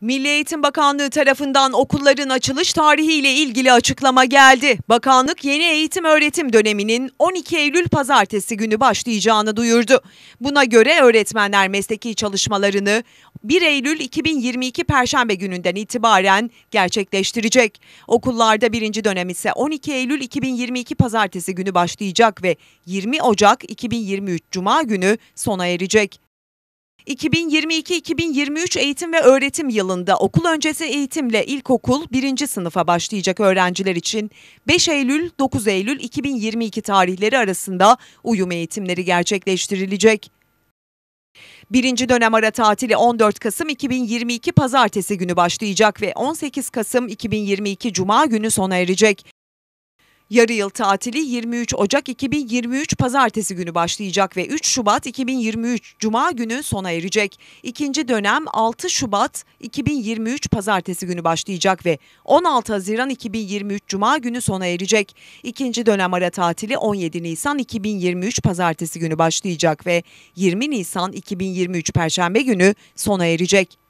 Milli Eğitim Bakanlığı tarafından okulların açılış tarihi ile ilgili açıklama geldi. Bakanlık yeni eğitim öğretim döneminin 12 Eylül pazartesi günü başlayacağını duyurdu. Buna göre öğretmenler mesleki çalışmalarını 1 Eylül 2022 Perşembe gününden itibaren gerçekleştirecek. Okullarda birinci dönem ise 12 Eylül 2022 pazartesi günü başlayacak ve 20 Ocak 2023 Cuma günü sona erecek. 2022-2023 eğitim ve öğretim yılında okul öncesi eğitimle ilkokul birinci sınıfa başlayacak öğrenciler için 5 Eylül-9 Eylül 2022 tarihleri arasında uyum eğitimleri gerçekleştirilecek. Birinci dönem ara tatili 14 Kasım 2022 Pazartesi günü başlayacak ve 18 Kasım 2022 Cuma günü sona erecek. Yarı yıl tatili 23 Ocak 2023 pazartesi günü başlayacak ve 3 Şubat 2023 cuma günü sona erecek. İkinci dönem 6 Şubat 2023 pazartesi günü başlayacak ve 16 Haziran 2023 cuma günü sona erecek. İkinci dönem ara tatili 17 Nisan 2023 pazartesi günü başlayacak ve 20 Nisan 2023 perşembe günü sona erecek.